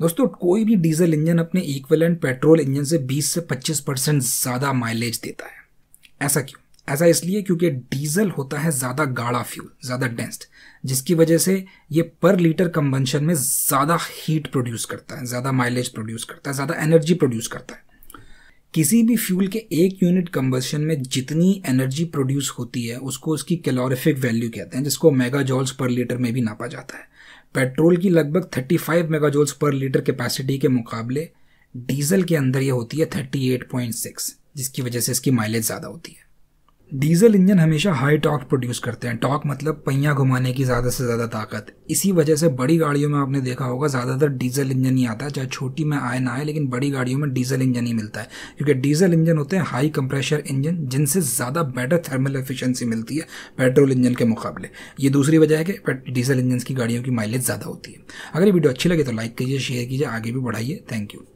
दोस्तों कोई भी डीजल इंजन अपने इक्वलेंट पेट्रोल इंजन से 20 से 25 परसेंट ज़्यादा माइलेज देता है ऐसा क्यों ऐसा इसलिए क्योंकि डीजल होता है ज़्यादा गाढ़ा फ्यूल ज़्यादा डेंस्ड जिसकी वजह से ये पर लीटर कम्बनशन में ज़्यादा हीट प्रोड्यूस करता है ज़्यादा माइलेज प्रोड्यूस करता है ज़्यादा एनर्जी प्रोड्यूस करता है किसी भी फ्यूल के एक यूनिट कम्बसन में जितनी एनर्जी प्रोड्यूस होती है उसको उसकी कैलोरिफिक वैल्यू कहते हैं जिसको मेगा जॉल्स पर लीटर में भी नापा जाता है पेट्रोल की लगभग 35 मेगाजोल्स पर लीटर कैपेसिटी के मुकाबले डीजल के अंदर ये होती है 38.6 जिसकी वजह से इसकी माइलेज ज़्यादा होती है डीजल इंजन हमेशा हाई टॉक प्रोड्यूस करते हैं टॉक मतलब पहिया घुमाने की ज़्यादा से ज़्यादा ताकत इसी वजह से बड़ी गाड़ियों में आपने देखा होगा ज़्यादातर डीजल इंजन ही आता है चाहे छोटी में आए ना आए लेकिन बड़ी गाड़ियों में डीजल इंजन ही मिलता है क्योंकि डीजल इंजन होते हैं हाई कंप्रेशर इंजन जिनसे ज़्यादा बेटर थर्मल एफिशेंसी मिलती है पेट्रोल इंजन के मुकाबले ये दूसरी वजह है कि डीजल इंजन की गाड़ियों की माइलेज ज़्यादा होती है अगर ये वीडियो अच्छी लगे तो लाइक कीजिए शेयर कीजिए आगे भी बढ़ाइए थैंक यू